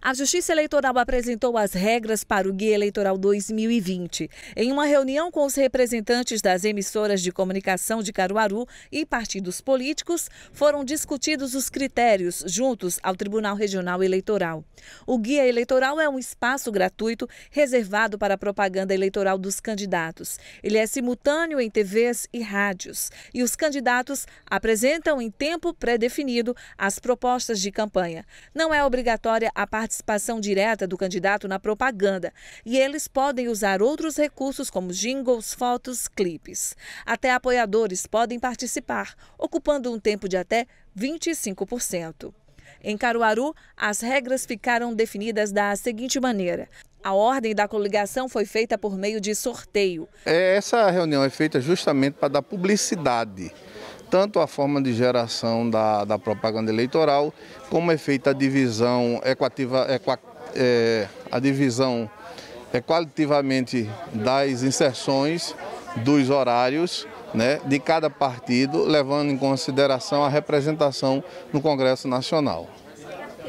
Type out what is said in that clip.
A Justiça Eleitoral apresentou as regras para o Guia Eleitoral 2020. Em uma reunião com os representantes das emissoras de comunicação de Caruaru e partidos políticos, foram discutidos os critérios juntos ao Tribunal Regional Eleitoral. O Guia Eleitoral é um espaço gratuito reservado para a propaganda eleitoral dos candidatos. Ele é simultâneo em TVs e rádios. E os candidatos apresentam em tempo pré-definido as propostas de campanha. Não é obrigatória a participação participação direta do candidato na propaganda e eles podem usar outros recursos como jingles, fotos, clipes. Até apoiadores podem participar, ocupando um tempo de até 25%. Em Caruaru, as regras ficaram definidas da seguinte maneira: a ordem da coligação foi feita por meio de sorteio. É, essa reunião é feita justamente para dar publicidade tanto a forma de geração da, da propaganda eleitoral, como é feita a divisão equativa, equa, é, a divisão é, das inserções, dos horários né, de cada partido, levando em consideração a representação no Congresso Nacional.